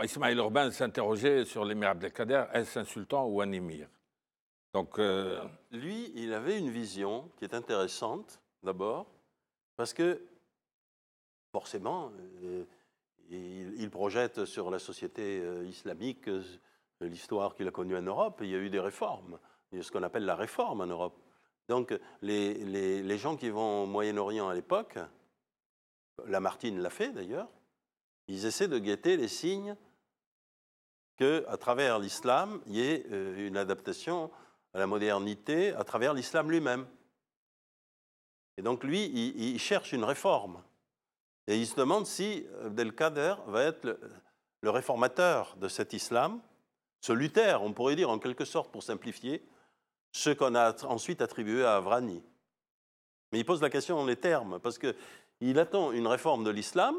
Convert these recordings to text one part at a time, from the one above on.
Alors, Ismaël Urbain s'interrogeait sur l'émir Abdelkader, est-ce un sultan ou un émir Donc, euh, Lui, il avait une vision qui est intéressante, d'abord, parce que, forcément, euh, il, projette sur la société euh, islamique l'histoire qu'il a connue en Europe. Il y a eu des réformes, ce qu'on appelle la réforme en Europe. Donc, les, les gens qui vont au Moyen-Orient à l'époque, Lamartine l'a fait d'ailleurs, ils essaient de guetter les signes qu'à travers l'islam, il y ait euh, une adaptation à la modernité à travers l'islam lui-même. Et donc lui, il, cherche une réforme. Et il se demande si Abdelkader va être le, réformateur de cet islam, ce Luther, on pourrait dire en quelque sorte pour simplifier, ce qu'on a ensuite attribué à Avrani. Mais il pose la question dans les termes, parce qu'il attend une réforme de l'islam,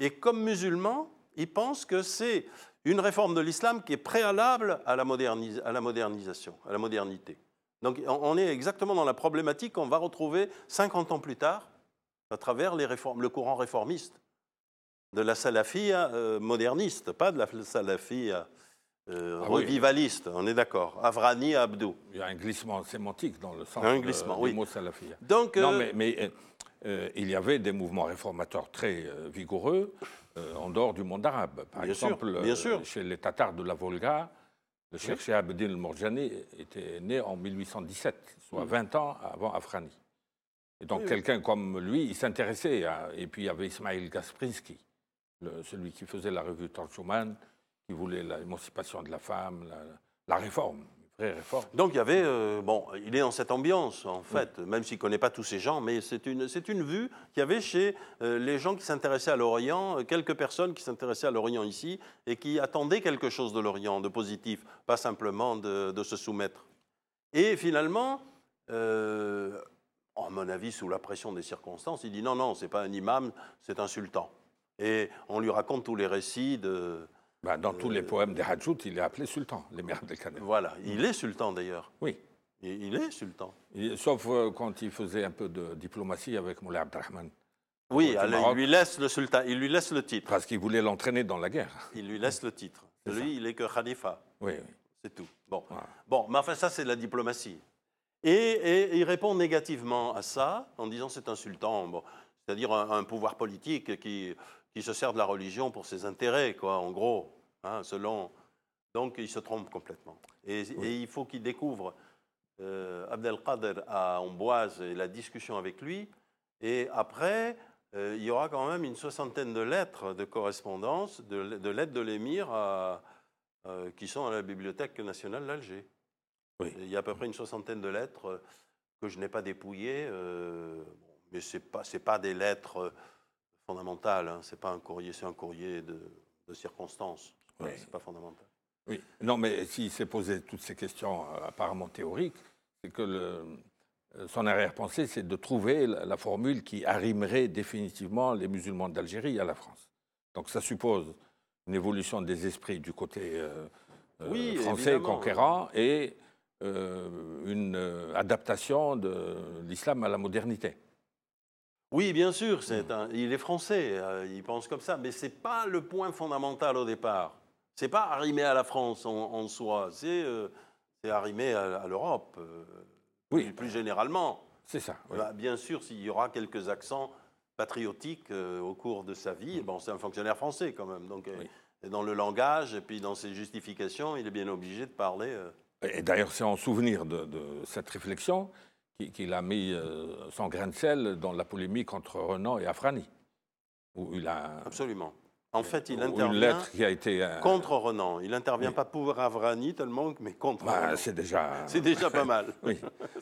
et comme musulman, il pense que c'est une réforme de l'islam qui est préalable à la, modernisation, à la modernité. Donc on est exactement dans la problématique qu'on va retrouver 50 ans plus tard à travers le courant réformiste, de la salafie euh, moderniste, pas de la salafie euh, ah revivaliste, on est d'accord. Avrani Abdou. Il y a un glissement sémantique dans le sens euh, du mot salafia. Donc, non, mais il y avait des mouvements réformateurs très vigoureux euh, en dehors du monde arabe. Par exemple, euh, chez les Tatars de la Volga, le chercheur Abedin était né en 1817, soit 20 ans avant Afrani. Et donc quelqu'un comme lui, il s'intéressait. Et puis il y avait Ismail gasprinsky, celui qui faisait la revue Torchuman, qui voulait l'émancipation de la femme, la réforme. Donc il y avait, euh, bon, il est dans cette ambiance en mm. fait, même s'il ne connaît pas tous ces gens, mais c'est une, vue qu'il y avait chez euh, les gens qui s'intéressaient à l'Orient, euh, quelques personnes qui s'intéressaient à l'Orient ici et qui attendaient quelque chose de l'Orient, de positif, pas simplement de, se soumettre. Et finalement, euh, à mon avis, sous la pression des circonstances, il dit non, non, ce n'est pas un imam, c'est un sultan. Et on lui raconte tous les récits de, bah, dans tous les euh, poèmes des Hadjout, il est appelé sultan, l'émir Abdelkader. Voilà, il est sultan d'ailleurs. Oui. Il, est sultan. sauf euh, quand il faisait un peu de diplomatie avec Moulay Abdelrahman. Oui, alors il lui laisse le sultan, il lui laisse le titre. Parce qu'il voulait l'entraîner dans la guerre. Il lui laisse le titre. Lui, il est que Khalifa. Oui, oui. C'est tout. Bon. bon, mais enfin, ça, c'est la diplomatie. Et, il répond négativement à ça en disant c'est un sultan, bon, c'est-à-dire un, pouvoir politique qui, qui se sert de la religion pour ses intérêts, quoi, en gros, hein, selon. Donc il se trompe complètement. Et, il faut qu'il découvre euh, Abdelkader à Amboise et la discussion avec lui. Et après, euh, il y aura quand même une soixantaine de lettres de correspondance, de, lettres de l'émir euh, qui sont à la Bibliothèque nationale d'Alger. Il y a à peu près une soixantaine de lettres euh, que je n'ai pas dépouillées, mais ce n'est c'est pas, des lettres fondamental. Hein. C'est pas un courrier, c'est un courrier de, circonstances. C'est pas fondamental. Oui. Non, mais s'il s'est posé toutes ces questions euh, apparemment théoriques, c'est que euh, son arrière-pensée, c'est de trouver la, formule qui arrimerait définitivement les musulmans d'Algérie à la France. Donc ça suppose une évolution des esprits du côté euh, français conquérant et une adaptation de l'islam à la modernité. Oui, bien sûr, il est français, euh, il pense comme ça, mais ce n'est pas le point fondamental au départ. Ce n'est pas arrimé à la France en, soi, euh, c'est arrimé à, l'Europe, euh, oui, plus, généralement. C'est ça. Bah, bien sûr, s'il y aura quelques accents patriotiques au cours de sa vie, mm. bon, c'est un fonctionnaire français quand même. Donc, dans le langage et puis dans ses justifications, il est bien obligé de parler. Et d'ailleurs, c'est en souvenir de cette réflexion qu'il a mis euh, son grain de sel dans la polémique entre Renan et Afrani. Où il a, Absolument. En euh, fait, il intervient une lettre qui a été, euh, contre Renan. Il n'intervient pas pour Avrani tellement, mais contre. Bah, c'est déjà. C'est déjà pas mal. oui.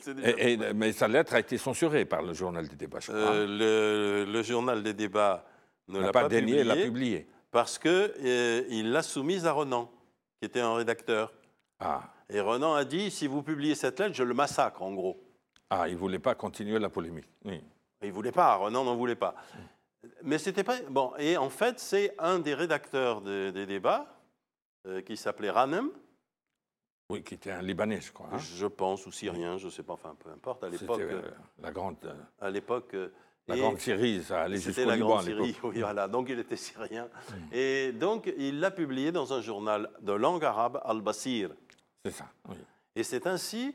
mais sa lettre a été censurée par le journal des débats. le, journal des débats ne l'a pas, pas l'a publié parce que il l'a soumise à Renan, qui était un rédacteur. Ah. Et Renan a dit si vous publiez cette lettre, je le massacre, en gros. Ah, il ne voulait pas continuer la polémique. Il ne voulait pas, Renan n'en voulait pas. Mais c'était pas. Bon, et en fait, c'est un des rédacteurs des, débats, euh, qui s'appelait Ranem. Oui, qui était un Libanais, je crois. Hein. Je pense, ou Syrien, je ne sais pas, enfin peu importe. À l'époque. Euh, euh, la grande. à l'époque. La grande Syrie, ça allait jusqu'au Liban. C'était la grande Syrie, oui, voilà. Donc il était syrien. Mm. Et donc il l'a publié dans un journal de langue arabe, Al-Basir. C'est ça, oui. Et c'est ainsi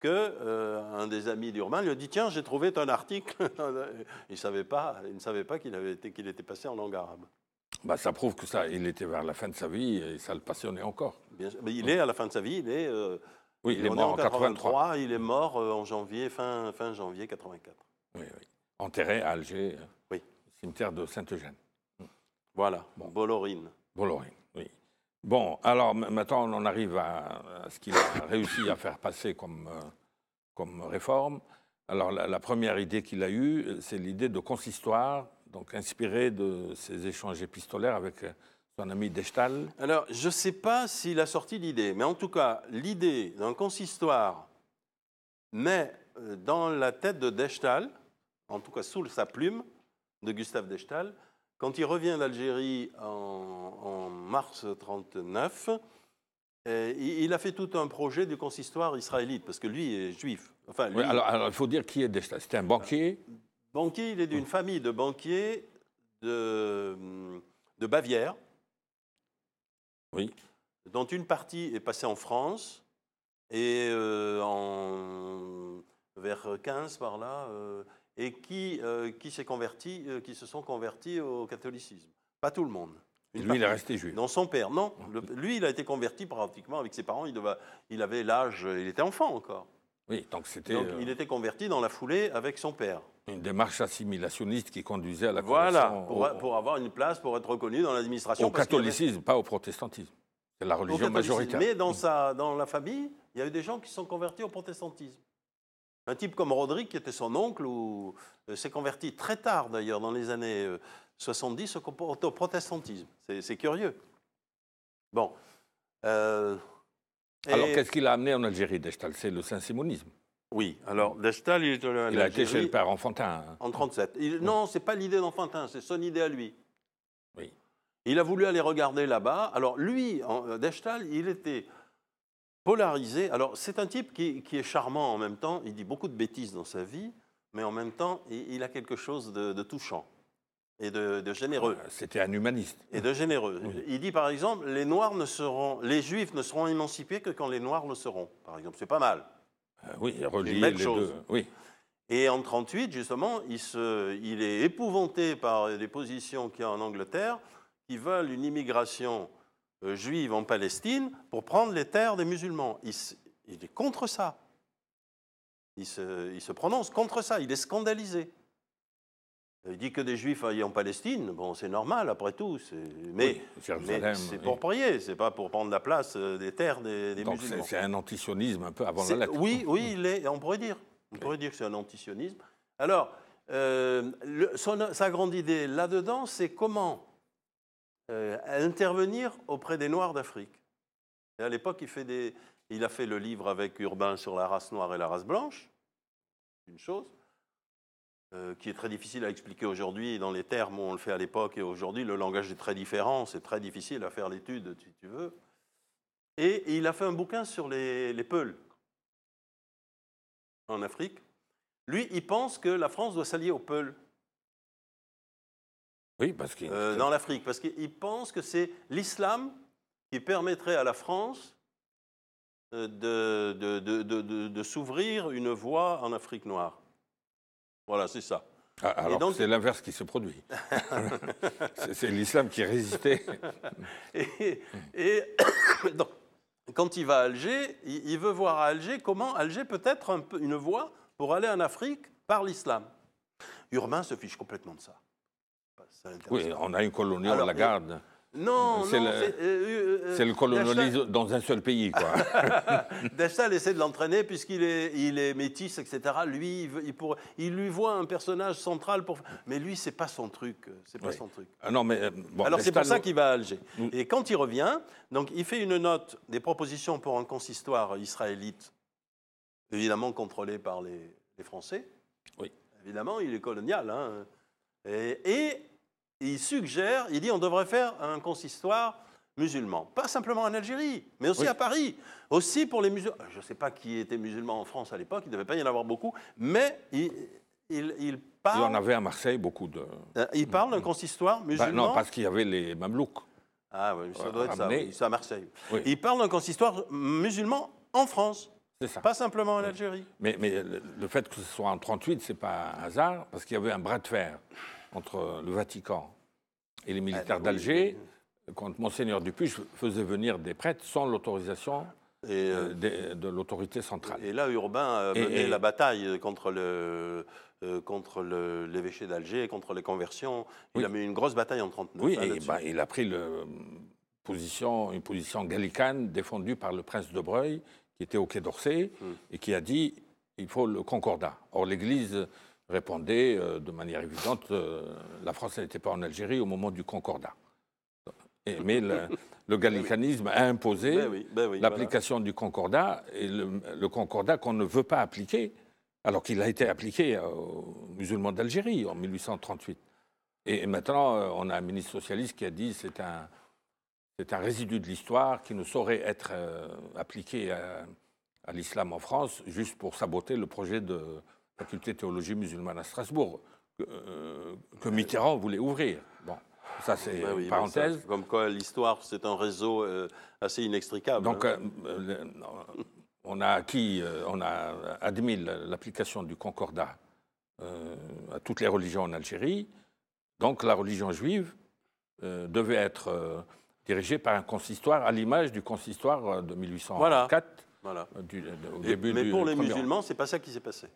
que euh, un des amis d'Urbain lui a dit Tiens, j'ai trouvé ton article. il, savait pas, il ne savait pas qu'il été, qu'il était passé en langue arabe. Bah, ça prouve que ça, il était vers la fin de sa vie et ça le passionnait encore. mais il est à la fin de sa vie, il est. Euh, oui, il est mort en 83, Il est mort en janvier, fin, fin janvier 84. Oui, oui. Enterré à Alger, euh, oui. cimetière de Saint-Eugène. Voilà, bon. Bolorine. Bolorine, oui. Bon, alors maintenant on en arrive à, ce qu'il a réussi à faire passer comme, euh, réforme. Alors la, première idée qu'il a eue, euh, c'est l'idée de consistoire, donc inspirée de ses échanges épistolaires avec euh, son ami Dechtal. Alors je ne sais pas s'il a sorti l'idée, mais en tout cas l'idée d'un consistoire met dans la tête de Dechtal, en tout cas sous sa plume de Gustave Dechtal, quand il revient d'Algérie en, en, mars 1939, euh, il a fait tout un projet du consistoire israélite, parce que lui est juif. Enfin, alors, il faut dire qui est Destin. C'était un banquier euh, Banquier, il est d'une oh. famille de banquiers de, de Bavière. Oui. Dont une partie est passée en France, et euh, en, vers 15 par là, et qui, euh, converti, euh, qui se sont convertis au catholicisme. Pas tout le monde. lui, il est resté juif. Non, son père, non. lui, il a été converti pratiquement avec ses parents. Il, il avait l'âge, euh, il était enfant encore. Oui, donc c'était. Donc, il était converti dans la foulée avec son père. Une démarche assimilationniste qui conduisait à la Voilà, pour, pour, avoir une place, pour être reconnu dans l'administration. Au catholicisme, pas au protestantisme. C'est la religion majoritaire. Mais dans, sa, dans la famille, il y a eu des gens qui se sont convertis au protestantisme. Un type comme Roderick, qui était son oncle, euh, s'est converti très tard d'ailleurs, dans les années 70, euh, au, protestantisme. C'est curieux. Bon. Euh, alors, qu'est-ce qu'il a amené en Algérie, Destal C'est le saint-simonisme. Oui, alors Destal, il est allé en Il a été chez le père Enfantin. Hein. En 37. Non, ce non, c'est pas l'idée d'Enfantin, c'est son idée à lui. Oui. Il a voulu aller regarder là-bas. Alors, lui, Destal, il était polarisé. Alors, c'est un type qui, est charmant en même temps. Il dit beaucoup de bêtises dans sa vie, mais en même temps, il, a quelque chose de, touchant et de, généreux. Ah, c'était un humaniste. Et de généreux. Il dit par exemple, les Noirs ne seront, les Juifs ne seront émancipés que quand les Noirs le seront. Par exemple, c'est pas mal. Ah oui, relier les deux. Oui. Et en 38, justement, il, se, il est épouvanté par les positions qu'il y a en Angleterre, qui veulent une immigration euh, juive en Palestine pour prendre les terres des musulmans. Il, est contre ça. Il se, prononce contre ça. Il est scandalisé. Il dit que des juifs aillent en Palestine. Bon, c'est normal, après tout. Mais, c'est pour prier, n'est pas pour prendre la place euh, des terres des, Donc musulmans. C'est un antisionisme un peu avant la lettre. Oui, oui mmh. il est, on pourrait dire. On pourrait dire que c'est un antisionisme. Alors, euh, sa grande idée là-dedans, c'est comment euh, à intervenir auprès des Noirs d'Afrique. Et à l'époque, il, fait des... il a fait le livre avec Urbain sur la race noire et la race blanche, une chose, euh, qui est très difficile à expliquer aujourd'hui dans les termes où on le fait à l'époque, et aujourd'hui, le langage est très différent, c'est très difficile à faire l'étude, si tu veux. Et, il a fait un bouquin sur les, les Peuls en Afrique. Lui, il pense que la France doit s'allier aux Peuls. Oui, parce qu'il... Euh, dans l'Afrique, parce qu'il pense que c'est l'islam qui permettrait à la France euh, de, de, de, de s'ouvrir une voie en Afrique noire. Voilà, c'est ça. Ah, alors c'est l'inverse qui se produit. c'est, l'islam qui résistait. et, donc, quand il va à Alger, il, veut voir à Alger comment Alger peut être un, une voie pour aller en Afrique par l'islam. Urbain se fiche complètement de ça oui, on a une colonie, à la garde. Non, c'est euh, euh, le, colonialisme dans un seul pays. Quoi. essaie de l'entraîner puisqu'il est, il etc. Lui, il, lui voit un personnage central. pour. Mais lui, c'est pas son truc. C'est pas son truc. Ah non, mais, euh, Alors c'est pour ça qu'il va à Alger. Et quand il revient, donc, il fait une note des propositions pour un consistoire israélite, évidemment contrôlé par les, Français. Oui. Évidemment, il est colonial. Hein. et il suggère, il dit on devrait faire un consistoire musulman. Pas simplement en Algérie, mais aussi à Paris. Aussi pour les musulmans. Je ne sais pas qui était musulman en France à l'époque, il ne devait pas y en avoir beaucoup, mais il, il parle. Il en avait à Marseille beaucoup de. Euh, il parle d'un consistoire bah, musulman. non, parce qu'il y avait les Mamelouks. Ah oui, ça euh, doit être ça. c'est à Marseille. Il parle d'un consistoire musulman en France. Ça. Pas simplement en Algérie. Mais, le fait que ce soit en 38, ce n'est pas un hasard, parce qu'il y avait un bras de fer entre le Vatican et les militaires ah, d'Alger quand Monseigneur Dupuis faisait venir des prêtres sans l'autorisation et, euh, euh, de, l'autorité centrale. Et là, Urbain menait la bataille contre le euh, contre l'évêché d'Alger, contre les conversions. Il a mis une grosse bataille en 39. Oui, hein, et bah, il a pris le, position, une position gallicane défendue par le prince de Breuil, qui était au Quai d'Orsay, hmm. et qui a dit il faut le concordat. Or, l'Église répondait euh, de manière évidente euh, la France n'était pas en Algérie au moment du Concordat. mais le, ben gallicanisme a imposé ben ben l'application du Concordat, et le, Concordat qu'on ne veut pas appliquer, alors qu'il a été appliqué aux musulmans d'Algérie en 1838. Et, maintenant, euh, on a un ministre socialiste qui a dit c'est un, c'est un résidu de l'histoire qui ne saurait être appliqué à l'islam en France juste pour saboter le projet de, faculté théologie musulmane à Strasbourg, euh, que, Mitterrand voulait ouvrir. Bon, ça c'est ben parenthèse. comme quoi l'histoire, c'est un réseau euh, assez inextricable. Donc, hein. euh, on a acquis, on a admis l'application du concordat à toutes les religions en Algérie. Donc, la religion juive devait être dirigée par un consistoire à l'image du consistoire de 1804. Voilà. au mais pour les musulmans, c'est pas ça qui s'est passé.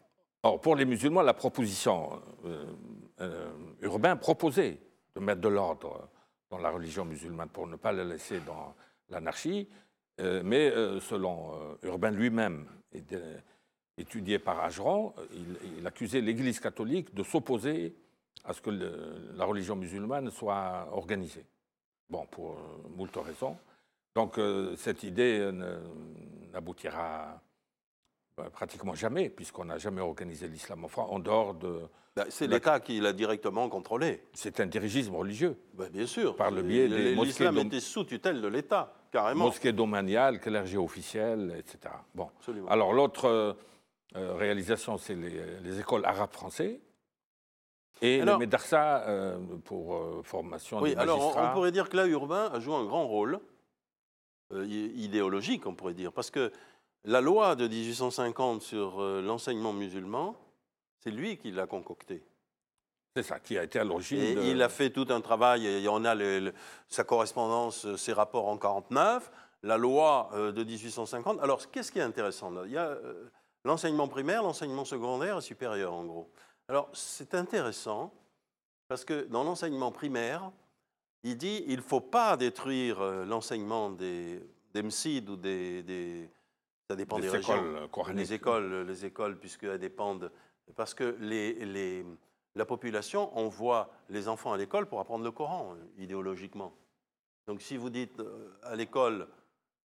Or, pour les musulmans, la proposition euh, euh, Urbain proposait de mettre de l'ordre dans la religion musulmane pour ne pas la laisser dans l'anarchie, euh, mais selon Urbain lui-même, étudié par Ageron, il, accusait l'Église catholique de s'opposer à ce que la religion musulmane soit organisée. Bon, pour moult raisons. Donc cette idée n'aboutira bah, pratiquement jamais, puisqu'on n'a jamais organisé l'islam en France, en dehors de. Bah, c'est l'État qui l'a directement contrôlé. C'est un dirigisme religieux. Bah, bien sûr. Par le biais des mosquées. L'islam était sous tutelle de l'État, carrément. Mosquée domaniale, clergé officiel, etc. Bon. Absolument. Alors, l'autre euh, euh, réalisation, c'est les, écoles arabes français. Et les le euh, pour formation oui, des magistrats. alors on, on pourrait dire que là, Urbain a joué un grand rôle idéologique, on pourrait dire, parce que la loi de 1850 sur euh, l'enseignement musulman, c'est lui qui l'a concoctée. C'est ça qui a été à l'origine. Il a fait tout un travail, et on a sa correspondance, euh, ses rapports en 49, la loi euh, de 1850. Alors, qu'est-ce qui est intéressant Il y a l'enseignement primaire, l'enseignement secondaire et supérieur, en gros. Alors, c'est intéressant parce que dans l'enseignement primaire, il dit il ne faut pas détruire l'enseignement des, des ou des, ça dépend des, des écoles, euh, euh, Les écoles, les écoles, puisqu'elles dépendent. Parce que les, la population, on voit les enfants à l'école pour apprendre le Coran, idéologiquement. Donc si vous dites euh, à l'école,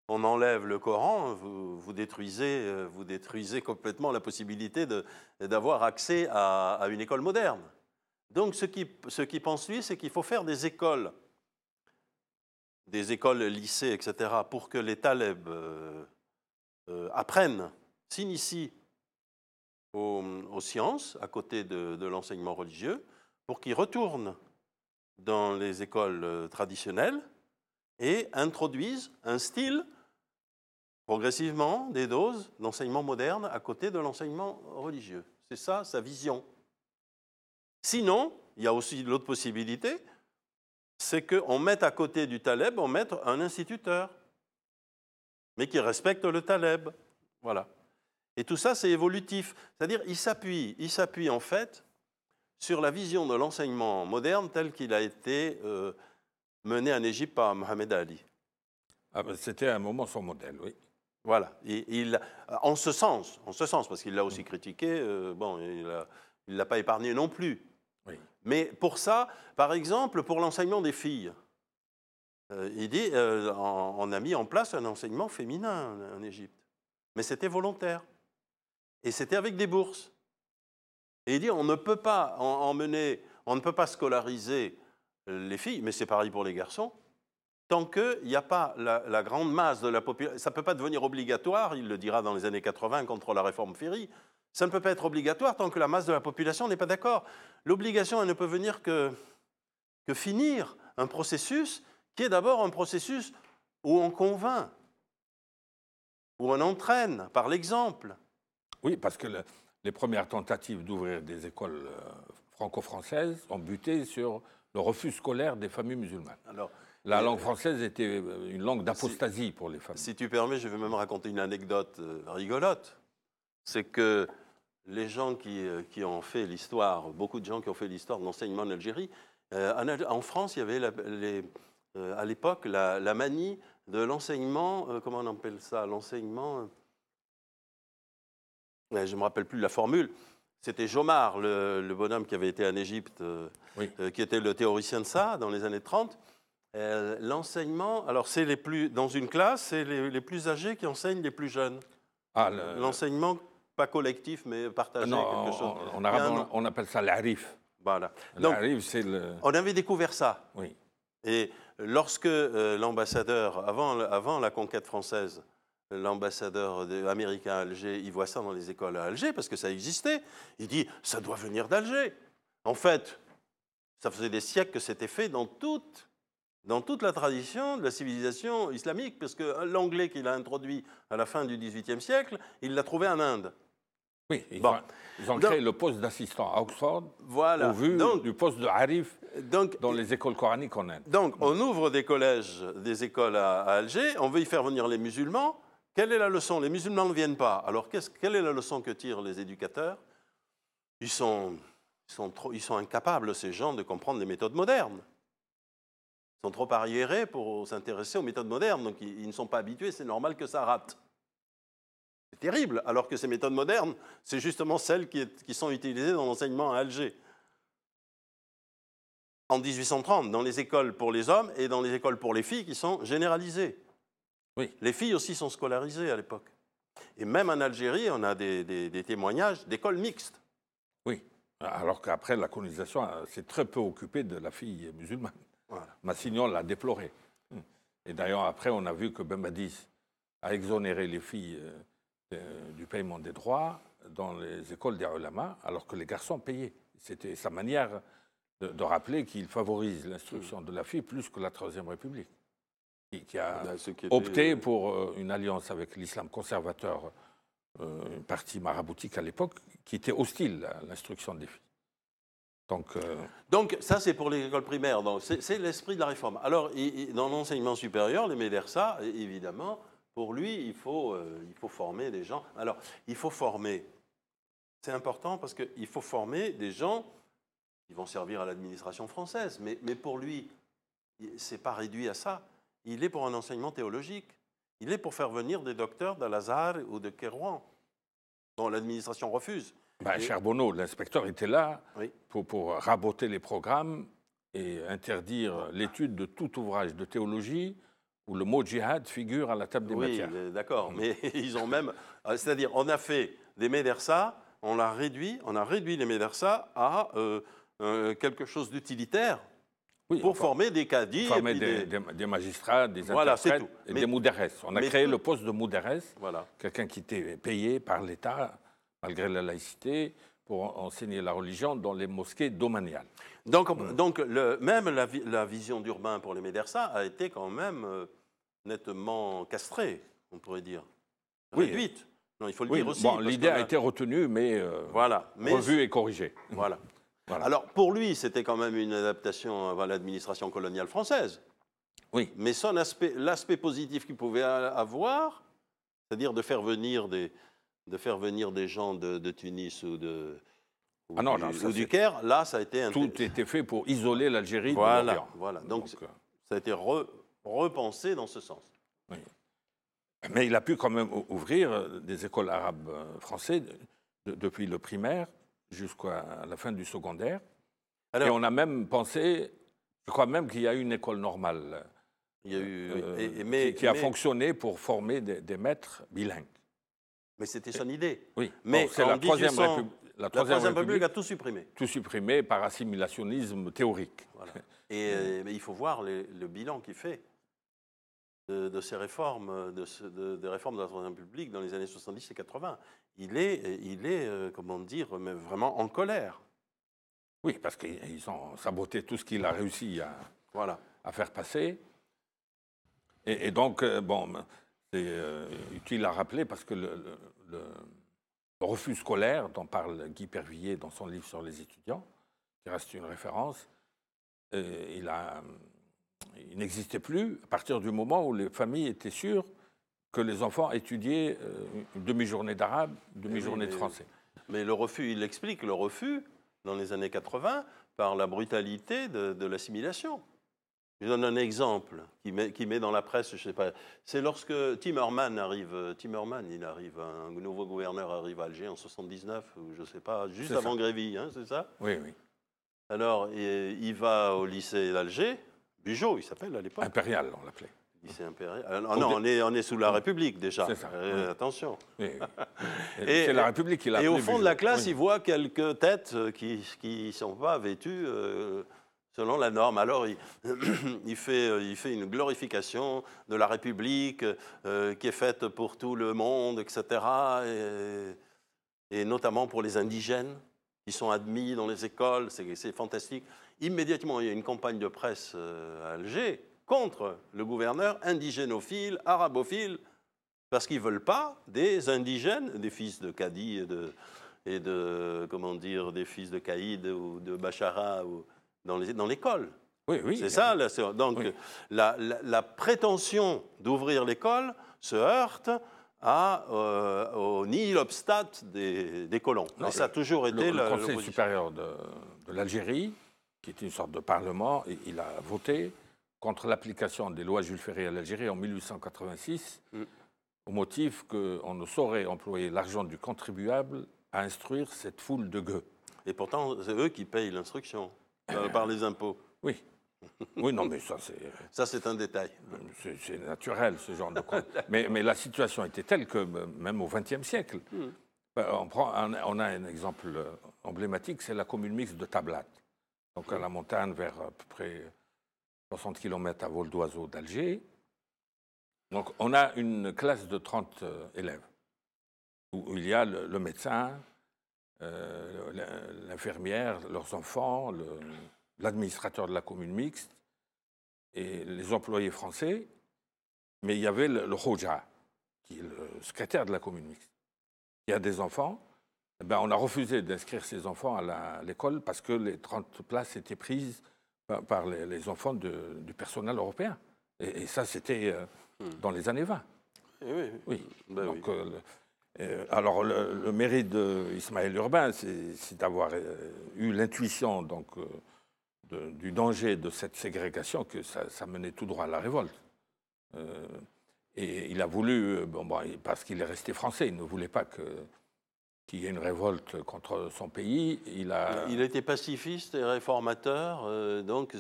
on enlève le Coran, vous, détruisez, vous détruisez complètement la possibilité d'avoir accès à, une école moderne. Donc ce qu'il ce qui pense lui, c'est qu'il faut faire des écoles, des écoles, lycées, etc., pour que les Taleb. Euh, apprennent, s'initient aux, sciences à côté de, l'enseignement religieux, pour qu'ils retournent dans les écoles euh, traditionnelles et introduisent un style progressivement des doses d'enseignement moderne à côté de l'enseignement religieux. C'est ça sa vision. Sinon, il y a aussi l'autre possibilité, c'est qu'on mette à côté du taleb, on mette un instituteur mais qui respecte le Taleb. Voilà. Et tout ça, c'est évolutif. C'est-à-dire, il s'appuie, il s'appuie en fait sur la vision de l'enseignement moderne tel qu'il a été euh, mené en Égypte par Mohamed Ali. Ah bah, c'était à un moment son modèle, oui. Voilà. il, en ce sens, en ce sens, parce qu'il l'a aussi critiqué. Euh, bon, il ne l'a pas épargné non plus. Oui. Mais pour ça, par exemple, pour l'enseignement des filles, euh, il dit euh, on a mis en place un enseignement féminin en Égypte. Mais c'était volontaire. Et c'était avec des bourses. Et il dit on ne peut pas emmener, on ne peut pas scolariser euh, les filles, mais c'est pareil pour les garçons, tant qu'il n'y a pas la, grande masse de la population. Ça ne peut pas devenir obligatoire, il le dira dans les années 80 contre la réforme Ferry. Ça ne peut pas être obligatoire tant que la masse de la population n'est pas d'accord. L'obligation, elle ne peut venir que, que finir un processus qui est d'abord un processus où on convainc, où on entraîne par l'exemple. Oui, parce que les premières tentatives d'ouvrir des écoles euh, franco-françaises ont buté sur le refus scolaire des familles musulmanes. Alors, la euh, langue française était euh, une langue d'apostasie pour les familles. Si tu permets, je vais même raconter une anecdote rigolote. C'est que les gens qui, ont fait l'histoire, beaucoup de gens qui ont fait l'histoire de l'enseignement en Algérie, en, France, il y avait les, euh, à l'époque la, manie de l'enseignement, euh, comment on appelle ça L'enseignement. Euh, je ne me rappelle plus la formule. C'était Jomar, le, bonhomme qui avait été en Égypte, qui était le théoricien de ça dans les années 30. L'enseignement, alors c'est les plus, dans une classe, c'est les, plus âgés qui enseignent les plus jeunes. Ah, l'enseignement, pas collectif, mais partagé, chose. on, appelle ça l'arif. Voilà. Donc, c'est le... on avait découvert ça. Oui. Lorsque euh, l'ambassadeur, avant, la conquête française, l'ambassadeur américain à Alger, il voit ça dans les écoles à Alger, parce que ça existait, il dit, ça doit venir d'Alger. En fait, ça faisait des siècles que c'était fait dans toute, dans toute la tradition de la civilisation islamique, parce que euh, l'anglais qu'il a introduit à la fin du XVIIIe siècle, il l'a trouvé en Inde. Oui, ils, ont, créé le poste d'assistant à Oxford au vu du poste de Harif dans les écoles coraniques en Inde. Donc, on ouvre des collèges, des écoles à, Alger, on veut y faire venir les musulmans. Quelle est la leçon Les musulmans ne viennent pas. Alors, quelle est la leçon que tirent les éducateurs ils sont, incapables, ces gens, de comprendre les méthodes modernes. Ils sont trop arriérés pour s'intéresser aux méthodes modernes, donc ils ne sont pas habitués, c'est normal que ça rate. C'est terrible, alors que ces méthodes modernes, c'est justement celles qui, sont utilisées dans l'enseignement à Alger. En 1830, dans les écoles pour les hommes et dans les écoles pour les filles qui sont généralisées. Oui. Les filles aussi sont scolarisées à l'époque. Et même en Algérie, on a des, témoignages d'écoles mixtes. Oui, alors qu'après, la colonisation euh, s'est très peu occupée de la fille musulmane. Massignon l'a déploré. Et d'ailleurs, après, on a vu que Bembadis a exonéré les filles euh, euh, du paiement des droits dans les écoles des ulama, alors que les garçons payaient. C'était sa manière de, rappeler qu'il favorise l'instruction de la fille plus que la Troisième République, qui, a eh ben, opté euh, pour euh, une alliance avec l'islam conservateur, un parti maraboutique à l'époque, qui était hostile à l'instruction des filles. Donc, ça, c'est pour les écoles primaires. C'est l'esprit de la réforme. Alors, dans l'enseignement supérieur, les MEDERSA, évidemment, pour lui, il faut, euh, il faut former des gens. Alors, il faut former. C'est important parce qu'il faut former des gens qui vont servir à l'administration française. Mais, mais pour lui, c'est pas réduit à ça. Il est pour un enseignement théologique. Il est pour faire venir des docteurs dal ou de Kerouan dont l'administration refuse. Bah, cher Bonneau, l'inspecteur était là pour, pour, raboter les programmes et interdire l'étude de tout ouvrage de théologie où le mot djihad figure à la table des matières. Oui, euh, d'accord. Mm. Mais ils ont même. Euh, c'est-à-dire, on a fait des médersas, on, l'a réduit, on a réduit les médersas à euh, quelque chose d'utilitaire. pour former des caddies. Former des, magistrats, des interprètes des moudares. On a créé le poste de moudares, voilà. quelqu'un qui était payé par l'État, malgré la laïcité, pour enseigner la religion dans les mosquées domaniales. Donc, mm. donc le, même la, vision d'Urbain pour les Médersa a été quand même euh, nettement castrée, on pourrait dire, réduite. Non, il faut le dire aussi. Bon, l'idée a... été retenue, mais, euh, voilà, revue et corrigée. Voilà. Alors, pour lui, c'était quand même une adaptation euh, à l'administration coloniale française. Oui. Mais son aspect, l'aspect positif qu'il pouvait avoir, c'est-à-dire de faire venir des, de faire venir des gens de, Tunis ou de, ah du, Caire, là, ça a été... Un... Tout était fait pour isoler l'Algérie voilà, Voilà, donc, euh, ça a été repensé dans ce sens. Mais il a pu quand même ouvrir euh, des écoles arabes euh, françaises depuis le primaire jusqu'à la fin du secondaire. et on a même pensé, je crois même qu'il y a eu une école normale qui, a fonctionné pour former des maîtres bilingues. Mais c'était son idée. Oui. Mais c'est la, Troisième République. La Troisième République, a tout supprimé. Tout supprimé par assimilationnisme théorique. Et euh, il faut voir le bilan qu'il fait de, ces réformes, de, des réformes de la Troisième République dans les années 70 et 80. Il est, il est euh, comment dire, vraiment en colère. Oui, parce qu'ils ont saboté tout ce qu'il a réussi à, à faire passer. Et, donc, euh, bon c'est euh, utile à rappeler parce que le, refus scolaire dont parle Guy Pervilliers dans son livre sur les étudiants, qui reste une référence, euh, il, n'existait plus à partir du moment où les familles étaient sûres que les enfants étudiaient euh, une demi-journée d'arabe, demi-journée de français. Mais le refus, il explique le refus dans les années 80 par la brutalité de l'assimilation. Je donne un exemple qui met, qui met dans la presse, je sais pas. C'est lorsque Timmerman arrive, Timmerman, il arrive, un nouveau gouverneur arrive à Alger en 79, ou je sais pas, juste avant Gréville, Grévy, hein, c'est ça Oui, oui. Alors, il va au lycée d'Alger, Bugeaud, il s'appelle à l'époque. Impérial, on l'appelait. Lycée impérial. Ah, non, on, est, on est sous la République déjà. C'est ça. Euh, attention. c'est la République qui l'a Et au fond de la classe, il voit quelques têtes qui ne sont pas vêtues. Euh, selon la norme. Alors il, fait, euh, il fait, une glorification de la République euh, qui est faite pour tout le monde, etc., et, notamment pour les indigènes qui sont admis dans les écoles, c'est fantastique. Immédiatement, il y a une campagne de presse euh, à Alger contre le gouverneur, indigénophile, arabophile, parce qu'ils ne veulent pas des indigènes, des fils de Kadhi et de, et de, comment dire, des fils de Caïd ou de Bachara ou dans l'école. oui, oui. C'est ça. donc, la, prétention d'ouvrir l'école se heurte à, euh, au nihil obstat des, colons. Et ça a toujours été le, le Conseil supérieur de, l'Algérie, qui est une sorte de parlement, il a voté contre l'application des lois Jules Ferry à l'Algérie en 1886, mm. au motif qu'on ne saurait employer l'argent du contribuable à instruire cette foule de gueux. Et pourtant, c'est eux qui payent l'instruction. Euh, Par les impôts. Oui. Oui, non, mais ça, c'est. Euh, ça, c'est un détail. C'est naturel, ce genre de compte. mais, la situation était telle que, même au XXe siècle, hmm. bah, on, prend on a un exemple euh, emblématique c'est la commune mixte de Tablat. Donc, à hmm. la montagne, vers à peu près 60 km à vol d'oiseau d'Alger. Donc, on a une classe de 30 élèves où il y a le médecin, euh, l'infirmière, leurs enfants, l'administrateur de la commune mixte et les employés français. Mais il y avait le, roja, qui est le secrétaire de la commune mixte. Il y a des enfants. Eh ben, on a refusé d'inscrire ces enfants à l'école parce que les 30 places étaient prises par, les, enfants du personnel européen. Et, ça, c'était euh, hmm. dans les années 20. Eh oui. Ben euh, euh, alors, le, mérite d'Ismaël Urbain, c'est d'avoir euh, eu l'intuition donc, euh, du danger de cette ségrégation que ça, menait tout droit à la révolte. et il a voulu, parce qu'il est resté français, il ne voulait pas que, qu'il y ait une révolte contre son pays. Il, il était pacifiste et réformateur, donc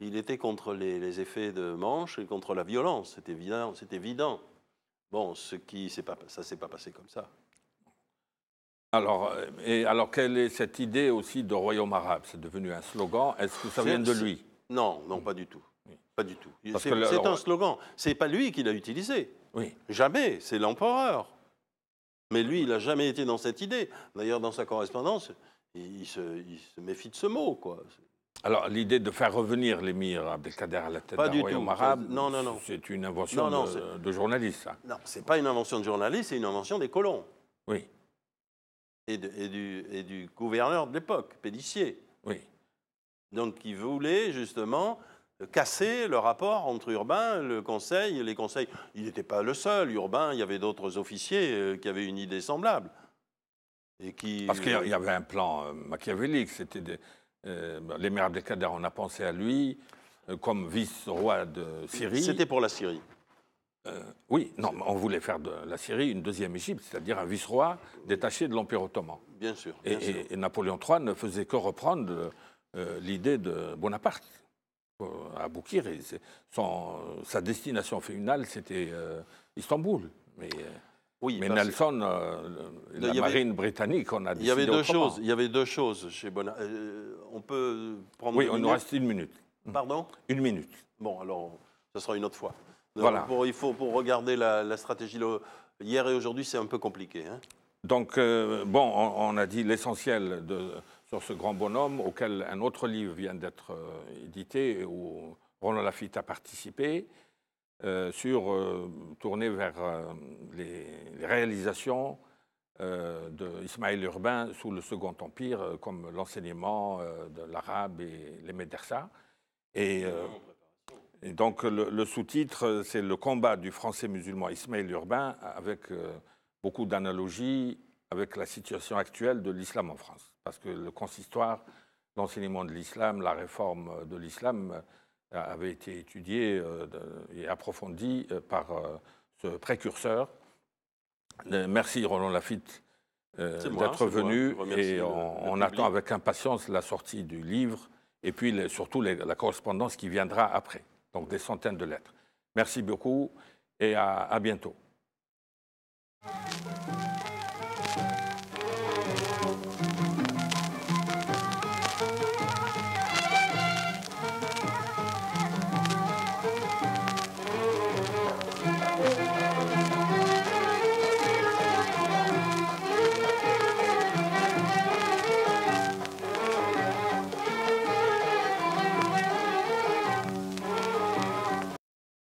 il était contre les, effets de manche et contre la violence, c'est C'était évident. Bon, ce qui pas, ça ne s'est pas passé comme ça. Alors, euh, et alors, quelle est cette idée aussi de royaume arabe C'est devenu un slogan. Est-ce que ça vient de lui Non, non, pas du tout. Pas du tout. C'est un slogan. C'est pas lui qui l'a utilisé. Oui. Jamais. C'est l'empereur. Mais lui, il n'a jamais été dans cette idée. D'ailleurs, dans sa correspondance, il se, il se méfie de ce mot, quoi. Alors, l'idée de faire revenir l'émir Abdelkader à la tête d'un royaume arabe, non, non, c'est une invention de, journaliste. Ça. Non, c'est pas une invention de journaliste, c'est une invention des colons. Oui. Et, du, gouverneur de l'époque, Pédicier. Oui. Donc, qui voulait justement casser le rapport entre Urbain, le Conseil, les conseils. Il n'était pas le seul. Urbain, il y avait d'autres officiers euh, qui avaient une idée semblable. Et qui... Parce qu'il y euh, avait un plan euh, machiavélique. C'était euh, bah, L'émir Abdelkader, on a pensé à lui euh, comme vice-roi de Syrie. C'était pour la Syrie. Euh, oui, non, on voulait faire de la Syrie une deuxième Égypte, c'est-à-dire un vice-roi détaché de l'Empire ottoman. Bien sûr. et, Napoléon III ne faisait que reprendre l'idée de Bonaparte à Boukir. son, sa destination finale, c'était Istanbul. Mais, oui, mais Nelson, la marine britannique, on a Il y avait deux autrement. choses. Il y avait deux choses chez Bonaparte. On peut euh, prendre. Oui, on nous reste une minute. Pardon Une minute. Bon, alors, ce sera une autre fois. voilà. Pour, il faut, pour regarder la, stratégie hier et aujourd'hui, c'est un peu compliqué. Hein. Donc, euh, bon, on, a dit l'essentiel sur ce grand bonhomme auquel un autre livre vient d'être euh, édité, où Roland Lafitte a participé, sur tourner vers les, les réalisations euh, de d'Ismaël Urbain sous le Second Empire, euh, comme l'enseignement euh, de l'arabe et les médersas. Et, donc le, sous-titre, c'est le combat du français musulman Ismaël Urbain avec beaucoup d'analogies avec la situation actuelle de l'islam en France. Parce que le consistoire, l'enseignement de l'islam, la réforme de l'islam avait été étudié et approfondi par ce précurseur euh, merci Roland Lafitte euh, d'être venu et on, attend avec impatience la sortie du livre et puis surtout la correspondance qui viendra après, donc des centaines de lettres. Merci beaucoup et à bientôt.